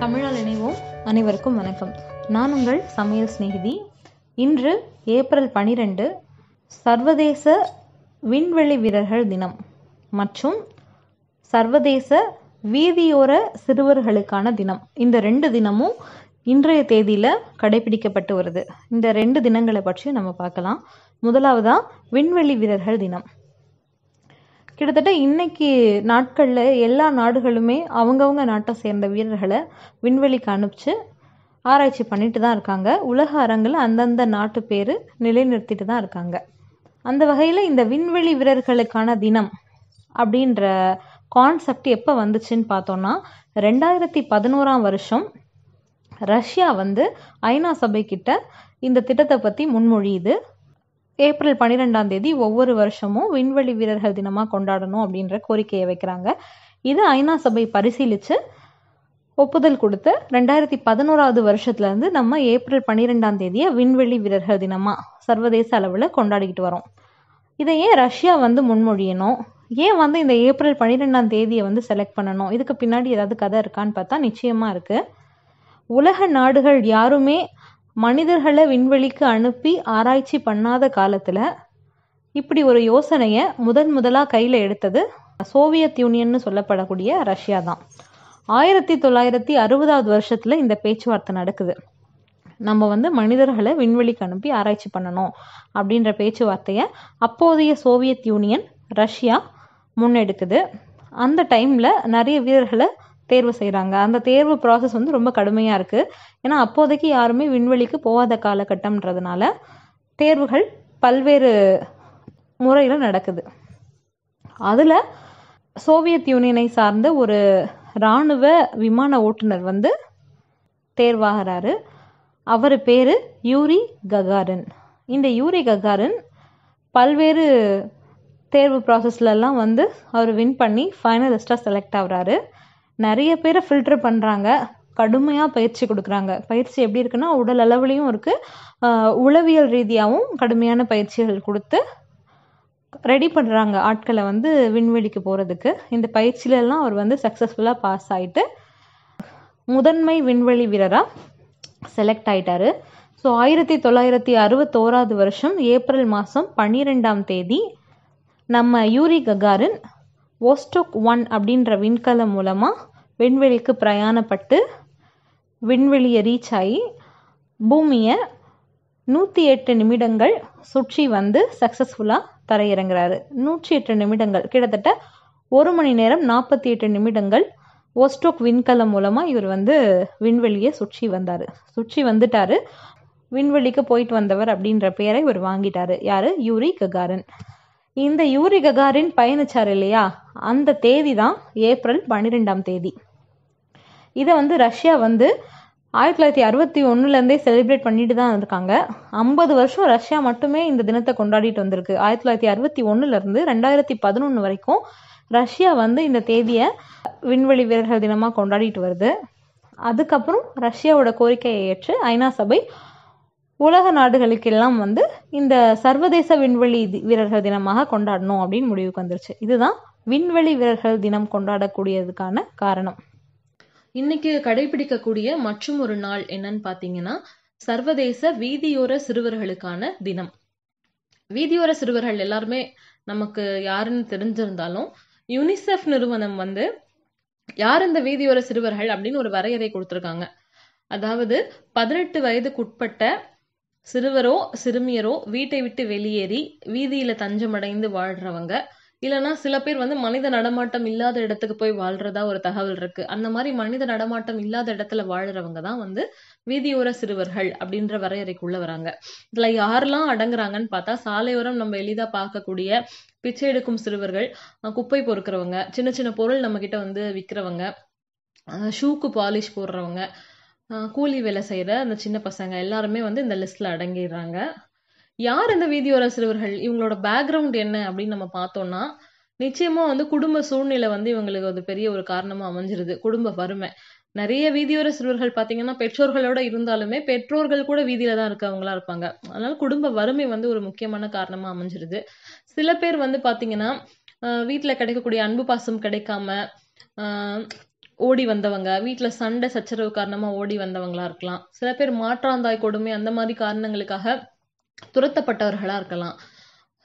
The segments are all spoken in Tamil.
தமிழால் இணைவோம் அனைவருக்கும் வணக்கம் நான் உங்கள் சமையல் சிநேகிதி இன்று ஏப்ரல் பனிரெண்டு சர்வதேச விண்வெளி வீரர்கள் தினம் மற்றும் சர்வதேச வீதியோர சிறுவர்களுக்கான தினம் இந்த ரெண்டு தினமும் இன்றைய தேதியில் கடைபிடிக்கப்பட்டு வருது இந்த ரெண்டு தினங்களை பற்றி நம்ம பார்க்கலாம் முதலாவதாக விண்வெளி வீரர்கள் தினம் கிட்டத்தட்ட இன்றைக்கி நாட்களில் எல்லா நாடுகளுமே அவங்கவுங்க நாட்டை சேர்ந்த வீரர்களை விண்வெளிக்கு அனுப்பிச்சு ஆராய்ச்சி பண்ணிட்டு தான் இருக்காங்க உலக அரங்கில் அந்தந்த நாட்டு பேர் நிலைநிறுத்திட்டு தான் இருக்காங்க அந்த வகையில் இந்த விண்வெளி வீரர்களுக்கான தினம் அப்படின்ற கான்செப்ட் எப்போ வந்துச்சுன்னு பார்த்தோன்னா ரெண்டாயிரத்தி பதினோராம் வருஷம் ரஷ்யா வந்து ஐநா சபைக்கிட்ட இந்த திட்டத்தை பற்றி முன்மொழியுது ஏப்ரல் பன்னிரெண்டாம் தேதி ஒவ்வொரு வருஷமும் விண்வெளி வீரர்கள் தினமாக கொண்டாடணும் அப்படின்ற கோரிக்கையை வைக்கிறாங்க இது ஐநா சபை பரிசீலித்து ஒப்புதல் கொடுத்து ரெண்டாயிரத்தி பதினோராவது வருஷத்துலேருந்து நம்ம ஏப்ரல் பன்னிரெண்டாம் தேதியை விண்வெளி வீரர்கள் தினமாக சர்வதேச அளவில் கொண்டாடிக்கிட்டு வரோம் இதை ஏன் ரஷ்யா வந்து முன்மொழியணும் ஏன் வந்து இந்த ஏப்ரல் பன்னிரெண்டாம் தேதியை வந்து செலக்ட் பண்ணணும் இதுக்கு பின்னாடி ஏதாவது கதை இருக்கான்னு பார்த்தா நிச்சயமாக இருக்குது உலக நாடுகள் யாருமே மனிதர்களை விண்வெளிக்கு அனுப்பி ஆராய்ச்சி பண்ணாத காலத்தில் இப்படி ஒரு யோசனையை முதன் முதலாக கையில் எடுத்தது சோவியத் யூனியன்னு சொல்லப்படக்கூடிய ரஷ்யா தான் ஆயிரத்தி தொள்ளாயிரத்தி அறுபதாவது வருஷத்தில் இந்த பேச்சுவார்த்தை நடக்குது நம்ம வந்து மனிதர்களை விண்வெளிக்கு அனுப்பி ஆராய்ச்சி பண்ணணும் அப்படின்ற பேச்சுவார்த்தையை அப்போதைய சோவியத் யூனியன் ரஷ்யா முன்னெடுக்குது அந்த டைமில் நிறைய வீரர்களை தேர்வு செய்கிறாங்க அந்த தேர்வு ப்ராசஸ் வந்து ரொம்ப கடுமையாக இருக்குது ஏன்னா அப்போதைக்கு யாருமே விண்வெளிக்கு போகாத காலகட்டம்ன்றதுனால தேர்வுகள் பல்வேறு முறையில் நடக்குது அதில் சோவியத் யூனியனை சார்ந்த ஒரு இராணுவ விமான ஓட்டுநர் வந்து தேர்வாகிறாரு அவர் பேர் யூரி ககாரின் இந்த யூரி ககாரின் பல்வேறு தேர்வு ப்ராசஸ்லலாம் வந்து அவர் வின் பண்ணி ஃபைனலிஸ்டாக செலக்ட் ஆகிறாரு நிறைய பேரை ஃபில்டர் பண்ணுறாங்க கடுமையாக பயிற்சி கொடுக்குறாங்க பயிற்சி எப்படி இருக்குன்னா உடல் அளவுலேயும் இருக்குது உளவியல் ரீதியாகவும் கடுமையான பயிற்சிகள் கொடுத்து ரெடி பண்ணுறாங்க ஆட்களை வந்து விண்வெளிக்கு போகிறதுக்கு இந்த பயிற்சியிலலாம் அவர் வந்து சக்ஸஸ்ஃபுல்லாக பாஸ் ஆகிட்டு முதன்மை விண்வெளி வீரராக செலக்ட் ஆயிட்டார் ஸோ ஆயிரத்தி தொள்ளாயிரத்தி அறுபத்தோராது வருஷம் ஏப்ரல் மாதம் பன்னிரெண்டாம் தேதி நம்ம யூரி ககாரின் ஓஸ்டோக் ஒன் அப்படின்ற விண்கலம் மூலமாக விண்வெளிக்கு பிரயாணப்பட்டு விண்வெளியை ரீச் ஆகி பூமியை நூற்றி எட்டு நிமிடங்கள் சுற்றி வந்து சக்ஸஸ்ஃபுல்லாக தரையிறங்குறாரு நூற்றி எட்டு நிமிடங்கள் கிட்டத்தட்ட ஒரு மணி நேரம் நாற்பத்தி எட்டு நிமிடங்கள் ஓஸ்டோக் விண்கலம் மூலமாக இவர் வந்து விண்வெளியை சுற்றி வந்தார் சுற்றி வந்துட்டார் விண்வெளிக்கு போயிட்டு வந்தவர் அப்படின்ற பெயரை இவர் வாங்கிட்டார் யார் யூரி ககாரன் இந்த யூரி ககாரின் பயணிச்சார் இல்லையா அந்த தேதி தான் ஏப்ரல் பன்னிரெண்டாம் தேதி இதை வந்து ரஷ்யா வந்து ஆயிரத்தி தொள்ளாயிரத்தி அறுபத்தி ஒன்றுலேருந்தே செலிப்ரேட் பண்ணிட்டு தான் இருக்காங்க ஐம்பது வருஷம் ரஷ்யா மட்டுமே இந்த தினத்தை கொண்டாடிட்டு வந்திருக்கு ஆயிரத்தி தொள்ளாயிரத்தி அறுபத்தி ஒன்றுலேருந்து ரெண்டாயிரத்தி பதினொன்று வரைக்கும் ரஷ்யா வந்து இந்த தேதியை விண்வெளி வீரர்கள் தினமாக கொண்டாடிட்டு வருது அதுக்கப்புறம் ரஷ்யாவோட கோரிக்கையை ஏற்று ஐநா சபை உலக நாடுகளுக்கெல்லாம் வந்து இந்த சர்வதேச விண்வெளி வீரர்கள் தினமாக கொண்டாடணும் அப்படின்னு முடிவுக்கு வந்துருச்சு இதுதான் விண்வெளி வீரர்கள் தினம் கொண்டாடக்கூடியதுக்கான காரணம் இன்னைக்கு கடைபிடிக்கக்கூடிய மற்றும் ஒரு நாள் என்னன்னு பார்த்தீங்கன்னா சர்வதேச வீதியோர சிறுவர்களுக்கான தினம் வீதியோர சிறுவர்கள் எல்லாருமே நமக்கு யாருன்னு தெரிஞ்சிருந்தாலும் யுனிசெஃப் நிறுவனம் வந்து யார் இந்த வீதியோர சிறுவர்கள் அப்படின்னு ஒரு வரையறை கொடுத்துருக்காங்க அதாவது பதினெட்டு வயதுக்குட்பட்ட சிறுவரோ சிறுமியரோ வீட்டை விட்டு வெளியேறி வீதியில தஞ்சமடைந்து வாழ்றவங்க இல்லைன்னா சில பேர் வந்து மனித நடமாட்டம் இல்லாத இடத்துக்கு போய் வாழ்றதா ஒரு தகவல் இருக்கு அந்த மாதிரி மனித நடமாட்டம் இல்லாத இடத்துல வாழ்றவங்க தான் வந்து வீதியோர சிறுவர்கள் அப்படின்ற வரையறைக்குள்ள வராங்க இதுல யாரெல்லாம் அடங்குறாங்கன்னு பார்த்தா சாலையோரம் நம்ம எளிதா பார்க்கக்கூடிய பிச்சை எடுக்கும் சிறுவர்கள் குப்பை பொறுக்கிறவங்க சின்ன சின்ன பொருள் நம்ம கிட்ட வந்து விற்கிறவங்க ஷூக்கு பாலிஷ் போடுறவங்க கூலி வேலை செய்கிற அந்த சின்ன பசங்க எல்லாருமே வந்து இந்த லிஸ்ட்ல அடங்கிடுறாங்க யார் இந்த வீதியோர சிறுவர்கள் இவங்களோட பேக்ரவுண்ட் என்ன அப்படின்னு நம்ம பார்த்தோம்னா நிச்சயமா வந்து குடும்ப சூழ்நிலை வந்து இவங்களுக்கு அது பெரிய ஒரு காரணமா அமைஞ்சிருது குடும்ப வறுமை நிறைய வீதியோர சிறுவர்கள் பார்த்தீங்கன்னா பெற்றோர்களோட இருந்தாலுமே பெற்றோர்கள் கூட வீதியில தான் இருக்கவங்களா இருப்பாங்க அதனால குடும்ப வறுமை வந்து ஒரு முக்கியமான காரணமா அமைஞ்சிருது சில பேர் வந்து பார்த்தீங்கன்னா வீட்டில் கிடைக்கக்கூடிய அன்பு பாசம் கிடைக்காம ஓடி வந்தவங்க வீட்டில் சண்டை சச்சரவு காரணமாக ஓடி வந்தவங்களா இருக்கலாம் சில பேர் மாற்றாந்தாய் கொடுமை அந்த மாதிரி காரணங்களுக்காக துரத்தப்பட்டவர்களா இருக்கலாம்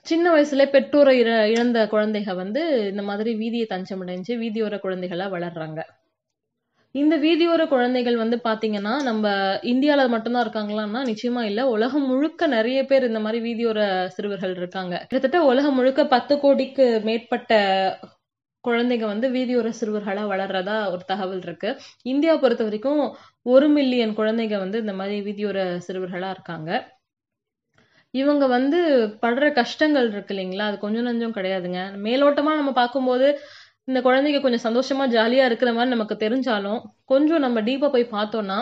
சின்ன வயசுல பெற்றோரை இற இழந்த குழந்தைகள் வந்து இந்த மாதிரி வீதியை தஞ்சமடைஞ்சு வீதியோர குழந்தைகளா வளர்றாங்க இந்த வீதியோர குழந்தைகள் வந்து பாத்தீங்கன்னா நம்ம இந்தியாவில் மட்டும்தான் இருக்காங்களான்னா நிச்சயமா இல்ல உலகம் முழுக்க நிறைய பேர் இந்த மாதிரி வீதியோர சிறுவர்கள் இருக்காங்க கிட்டத்தட்ட உலகம் முழுக்க பத்து கோடிக்கு மேற்பட்ட குழந்தைங்க வந்து வீதியோர சிறுவர்களா வளர்றதா ஒரு தகவல் இருக்கு இந்தியா பொறுத்த வரைக்கும் ஒரு மில்லியன் குழந்தைங்க வந்து இந்த மாதிரி வீதியோர சிறுவர்களா இருக்காங்க இவங்க வந்து படுற கஷ்டங்கள் இருக்கு இல்லைங்களா அது கொஞ்சம் நஞ்சம் கிடையாதுங்க மேலோட்டமா நம்ம பார்க்கும்போது இந்த குழந்தைங்க கொஞ்சம் சந்தோஷமா ஜாலியா இருக்கிற மாதிரி நமக்கு தெரிஞ்சாலும் கொஞ்சம் நம்ம டீப்பா போய் பார்த்தோம்னா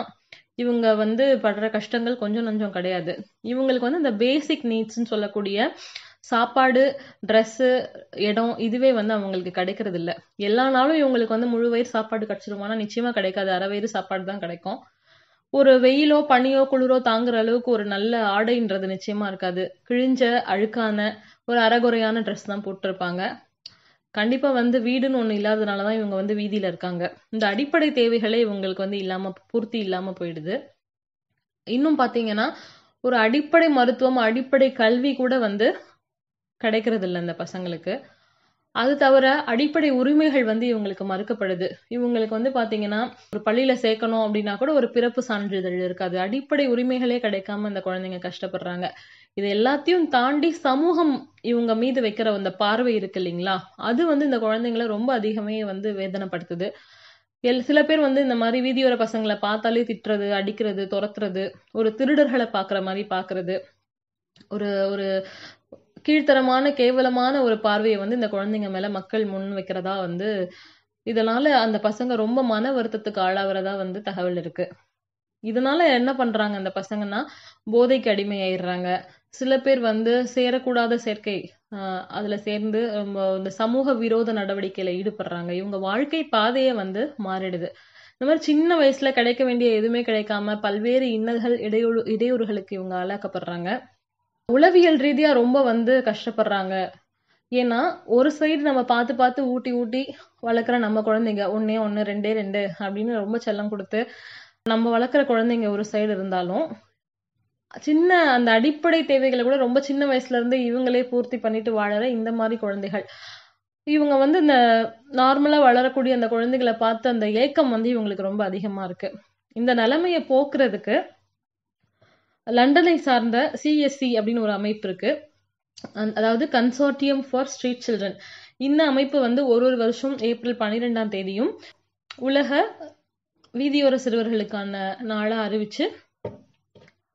இவங்க வந்து படுற கஷ்டங்கள் கொஞ்சம் நஞ்சம் கிடையாது இவங்களுக்கு வந்து இந்த பேசிக் நீட்ஸ்ன்னு சொல்லக்கூடிய சாப்பாடு ட்ரெஸ்ஸு இடம் இதுவே வந்து அவங்களுக்கு கிடைக்கிறது இல்லை எல்லா நாளும் இவங்களுக்கு வந்து முழு வயிறு சாப்பாடு கிடைச்சிருமானா நிச்சயமா கிடைக்காது அரை வயிறு சாப்பாடு தான் கிடைக்கும் ஒரு வெயிலோ பனியோ குளிரோ தாங்குற அளவுக்கு ஒரு நல்ல ஆடைன்றது நிச்சயமா இருக்காது கிழிஞ்ச அழுக்கான ஒரு அறகுறையான ட்ரெஸ் தான் போட்டிருப்பாங்க கண்டிப்பா வந்து வீடுன்னு ஒண்ணு இல்லாததுனாலதான் இவங்க வந்து வீதியில இருக்காங்க இந்த அடிப்படை தேவைகளே இவங்களுக்கு வந்து இல்லாம பூர்த்தி இல்லாம போயிடுது இன்னும் பாத்தீங்கன்னா ஒரு அடிப்படை மருத்துவம் அடிப்படை கல்வி கூட வந்து கிடைக்கிறது இல்லை இந்த பசங்களுக்கு அது தவிர அடிப்படை உரிமைகள் வந்து இவங்களுக்கு மறுக்கப்படுது இவங்களுக்கு வந்து பாத்தீங்கன்னா ஒரு பள்ளியில சேர்க்கணும் அப்படின்னா கூட ஒரு பிறப்பு சான்றிதழ் இருக்காது அடிப்படை உரிமைகளே கிடைக்காம இந்த குழந்தைங்க கஷ்டப்படுறாங்க இது எல்லாத்தையும் தாண்டி சமூகம் இவங்க மீது வைக்கிற அந்த பார்வை இருக்கு இல்லைங்களா அது வந்து இந்த குழந்தைங்களை ரொம்ப அதிகமே வந்து வேதனைப்படுத்துது எல் சில பேர் வந்து இந்த மாதிரி வீதியோர பசங்களை பார்த்தாலே திட்டுறது அடிக்கிறது துரத்துறது ஒரு திருடர்களை பாக்குற மாதிரி பாக்குறது ஒரு ஒரு கீழ்த்தரமான கேவலமான ஒரு பார்வையை வந்து இந்த குழந்தைங்க மேல மக்கள் முன் வைக்கிறதா வந்து இதனால அந்த பசங்க ரொம்ப மன வருத்தத்துக்கு ஆளாகிறதா வந்து தகவல் இருக்கு இதனால என்ன பண்றாங்க அந்த பசங்கன்னா போதைக்கு அடிமையாயிடுறாங்க சில பேர் வந்து சேரக்கூடாத சேர்க்கை அதுல சேர்ந்து இந்த சமூக விரோத நடவடிக்கையில ஈடுபடுறாங்க இவங்க வாழ்க்கை பாதையே வந்து மாறிடுது இந்த மாதிரி சின்ன வயசுல கிடைக்க வேண்டிய எதுவுமே கிடைக்காம பல்வேறு இன்னல்கள் இடையூறு இடையூறுகளுக்கு இவங்க ஆளாக்கப்படுறாங்க உளவியல் ரீதியாக ரொம்ப வந்து கஷ்டப்படுறாங்க ஏன்னா ஒரு சைடு நம்ம பார்த்து பார்த்து ஊட்டி ஊட்டி வளர்க்குற நம்ம குழந்தைங்க ஒன்றே ஒன்று ரெண்டே ரெண்டு அப்படின்னு ரொம்ப செல்லம் கொடுத்து நம்ம வளர்க்குற குழந்தைங்க ஒரு சைடு இருந்தாலும் சின்ன அந்த அடிப்படை தேவைகளை கூட ரொம்ப சின்ன வயசுல இருந்து இவங்களே பூர்த்தி பண்ணிட்டு வாழற இந்த மாதிரி குழந்தைகள் இவங்க வந்து இந்த நார்மலா வளரக்கூடிய அந்த குழந்தைகளை பார்த்து அந்த ஏக்கம் வந்து இவங்களுக்கு ரொம்ப அதிகமா இருக்கு இந்த நிலைமையை போக்குறதுக்கு லண்டனை சார்ந்த சிஎஸ்சி e அப்படின்னு ஒரு அமைப்பு இருக்கு அதாவது கன்சோர்டியம் ஃபார் ஸ்ட்ரீட் சில்ட்ரன் இந்த அமைப்பு வந்து ஒரு ஒரு வருஷம் ஏப்ரல் பனிரெண்டாம் தேதியும் உலக வீதியோர சிறுவர்களுக்கான நாளாக அறிவிச்சு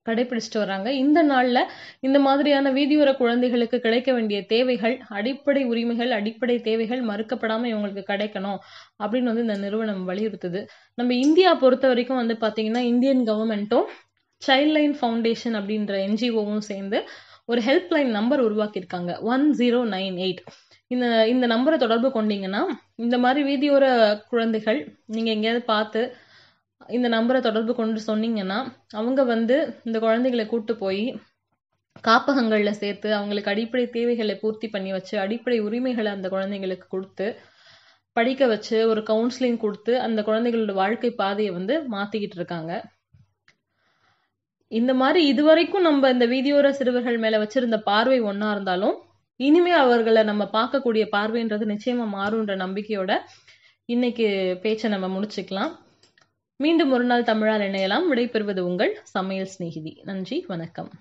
கடைபிடிச்சிட்டு வர்றாங்க இந்த நாளில் இந்த மாதிரியான வீதியோர குழந்தைகளுக்கு கிடைக்க வேண்டிய தேவைகள் அடிப்படை உரிமைகள் அடிப்படை தேவைகள் மறுக்கப்படாமல் இவங்களுக்கு கிடைக்கணும் அப்படின்னு வந்து இந்த நிறுவனம் வலியுறுத்துது நம்ம இந்தியா பொறுத்த வரைக்கும் வந்து பார்த்தீங்கன்னா இந்தியன் கவர்மெண்ட்டும் சைல்ட் லைன் ஃபவுண்டேஷன் அப்படின்ற என்ஜிஓவும் சேர்ந்து ஒரு ஹெல்ப்லைன் நம்பர் உருவாக்கியிருக்காங்க ஒன் ஜீரோ நைன் எயிட் இந்த இந்த நம்பரை தொடர்பு கொண்டீங்கன்னா இந்த மாதிரி வீதியோர குழந்தைகள் நீங்கள் எங்கேயாவது பார்த்து இந்த நம்பரை தொடர்பு கொண்டு சொன்னீங்கன்னா அவங்க வந்து இந்த குழந்தைகளை கூட்டு போய் காப்பகங்களில் சேர்த்து அவங்களுக்கு அடிப்படை தேவைகளை பூர்த்தி பண்ணி வச்சு அடிப்படை உரிமைகளை அந்த குழந்தைங்களுக்கு கொடுத்து படிக்க வச்சு ஒரு கவுன்சிலிங் கொடுத்து அந்த குழந்தைகளோட வாழ்க்கை பாதையை வந்து மாற்றிக்கிட்டு இருக்காங்க இந்த மாதிரி இதுவரைக்கும் நம்ம இந்த வீதியோர சிறுவர்கள் மேல வச்சிருந்த பார்வை ஒன்னா இருந்தாலும் இனிமே அவர்களை நம்ம பார்க்கக்கூடிய பார்வைன்றது நிச்சயமா மாறும்ன்ற நம்பிக்கையோட இன்னைக்கு பேச்சை நம்ம முடிச்சுக்கலாம் மீண்டும் ஒரு நாள் தமிழால் இணையலாம் விடைபெறுவது உங்கள் சமையல் சிநேகிதி நன்றி வணக்கம்